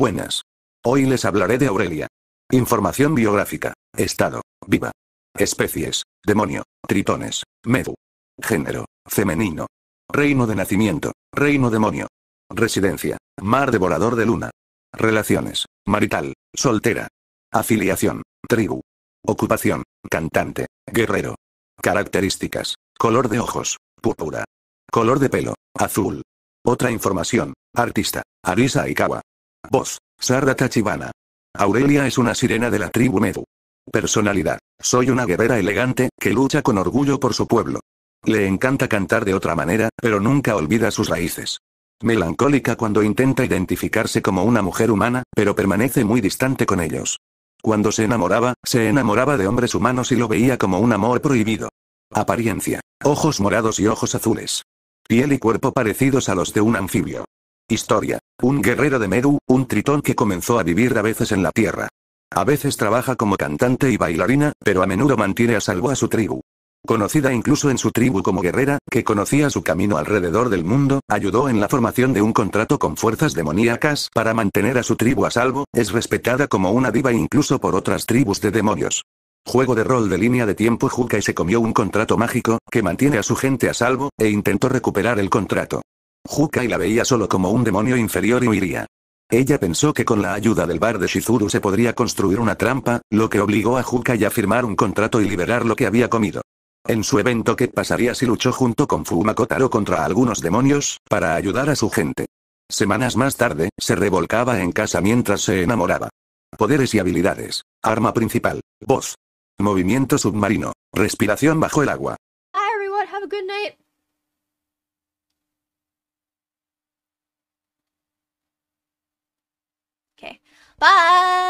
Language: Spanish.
Buenas. Hoy les hablaré de Aurelia. Información biográfica. Estado. Viva. Especies. Demonio. Tritones. Medu. Género. Femenino. Reino de nacimiento. Reino demonio. Residencia. Mar devorador de luna. Relaciones. Marital. Soltera. Afiliación. Tribu. Ocupación. Cantante. Guerrero. Características. Color de ojos. Púrpura. Color de pelo. Azul. Otra información. Artista. Arisa Ikawa. Voz, Sarda Tachibana. Aurelia es una sirena de la tribu Medu. Personalidad. Soy una guerrera elegante, que lucha con orgullo por su pueblo. Le encanta cantar de otra manera, pero nunca olvida sus raíces. Melancólica cuando intenta identificarse como una mujer humana, pero permanece muy distante con ellos. Cuando se enamoraba, se enamoraba de hombres humanos y lo veía como un amor prohibido. Apariencia. Ojos morados y ojos azules. Piel y cuerpo parecidos a los de un anfibio. Historia. Un guerrero de Meru, un tritón que comenzó a vivir a veces en la tierra. A veces trabaja como cantante y bailarina, pero a menudo mantiene a salvo a su tribu. Conocida incluso en su tribu como guerrera, que conocía su camino alrededor del mundo, ayudó en la formación de un contrato con fuerzas demoníacas para mantener a su tribu a salvo, es respetada como una diva incluso por otras tribus de demonios. Juego de rol de línea de tiempo y se comió un contrato mágico, que mantiene a su gente a salvo, e intentó recuperar el contrato. Jukai la veía solo como un demonio inferior y huiría. Ella pensó que con la ayuda del bar de Shizuru se podría construir una trampa, lo que obligó a Jukai a firmar un contrato y liberar lo que había comido. En su evento ¿qué pasaría si luchó junto con Kotaro contra algunos demonios, para ayudar a su gente? Semanas más tarde, se revolcaba en casa mientras se enamoraba. Poderes y habilidades. Arma principal. Voz. Movimiento submarino. Respiración bajo el agua. have a good night. Okay. Bye.